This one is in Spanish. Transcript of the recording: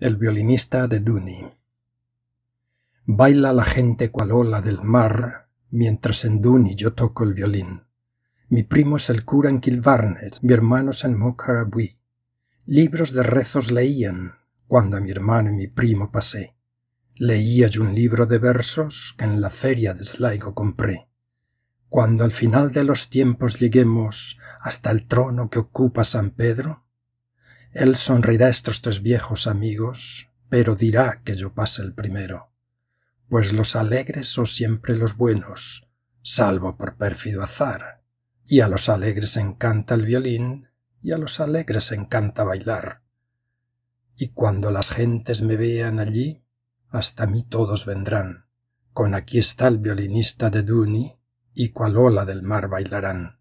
el violinista de Duny Baila la gente cual ola del mar, mientras en duni yo toco el violín. Mi primo es el cura en Kilvarnet, mi hermano es en Mocharabui Libros de rezos leían cuando a mi hermano y mi primo pasé. Leía yo un libro de versos que en la feria de Sligo compré. Cuando al final de los tiempos lleguemos hasta el trono que ocupa San Pedro, él sonreirá a estos tres viejos amigos, pero dirá que yo pase el primero, pues los alegres son siempre los buenos, salvo por pérfido azar, y a los alegres encanta el violín, y a los alegres encanta bailar. Y cuando las gentes me vean allí, hasta mí todos vendrán, con aquí está el violinista de Duni, y cual ola del mar bailarán.